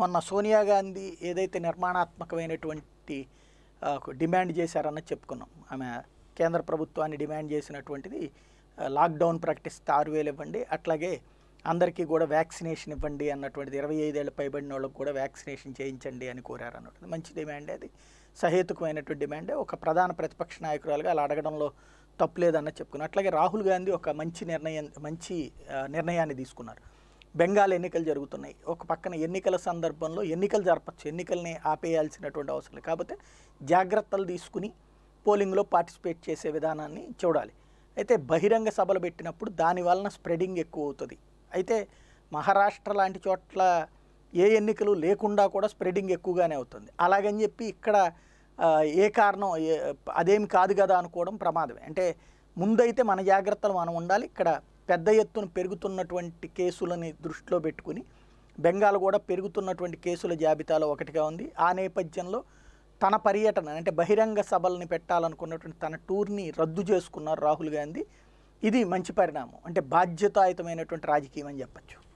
మొన్న సోనియా గాంధీ ఏదైతే నిర్మాణాత్మకమైనటువంటి డిమాండ్ చేశారన్నది చెప్పుకున్నాం ఆమె కేంద్ర ప్రభుత్వాన్ని డిమాండ్ చేసినటువంటిది లాక్డౌన్ ప్రాక్టీస్ ఆరు వేలు ఇవ్వండి అట్లాగే అందరికీ కూడా వ్యాక్సినేషన్ ఇవ్వండి అన్నటువంటిది ఇరవై ఐదేళ్ళ పైబడిన వాళ్ళకి కూడా వ్యాక్సినేషన్ చేయించండి అని కోరారు అన్నట్టు మంచి డిమాండ్ అది సహేతుకమైనటువంటి డిమాండే ఒక ప్రధాన ప్రతిపక్ష నాయకురాలుగా అలా అడగడంలో తప్పులేదన్న చెప్పుకున్నాం అట్లాగే రాహుల్ గాంధీ ఒక మంచి నిర్ణయం మంచి నిర్ణయాన్ని తీసుకున్నారు బెంగాల్ ఎన్నికలు జరుగుతున్నాయి ఒక పక్కన ఎన్నికల సందర్భంలో ఎన్నికలు జరపచ్చు ఎన్నికల్ని ఆపేయాల్సినటువంటి అవసరం కాకపోతే జాగ్రత్తలు తీసుకుని పోలింగ్లో పార్టిసిపేట్ చేసే విధానాన్ని చూడాలి అయితే బహిరంగ సభలు పెట్టినప్పుడు దాని వలన స్ప్రెడింగ్ ఎక్కువ అవుతుంది అయితే మహారాష్ట్ర లాంటి చోట్ల ఏ ఎన్నికలు లేకుండా కూడా స్ప్రెడింగ్ ఎక్కువగానే అవుతుంది అలాగని చెప్పి ఇక్కడ ఏ కారణం అదేమి కాదు కదా అనుకోవడం ప్రమాదమే అంటే ముందైతే మన జాగ్రత్తలు మనం ఉండాలి ఇక్కడ పెద్ద ఎత్తున పెరుగుతున్నటువంటి కేసులని దృష్టిలో పెట్టుకుని బెంగాల్ కూడా పెరుగుతున్నటువంటి కేసుల జాబితాలో ఒకటిగా ఉంది ఆ నేపథ్యంలో తన పర్యటన అంటే బహిరంగ సభలని పెట్టాలనుకున్నటువంటి తన టూర్ని రద్దు చేసుకున్నారు రాహుల్ గాంధీ ఇది మంచి పరిణామం అంటే బాధ్యతాయుతమైనటువంటి రాజకీయం అని చెప్పచ్చు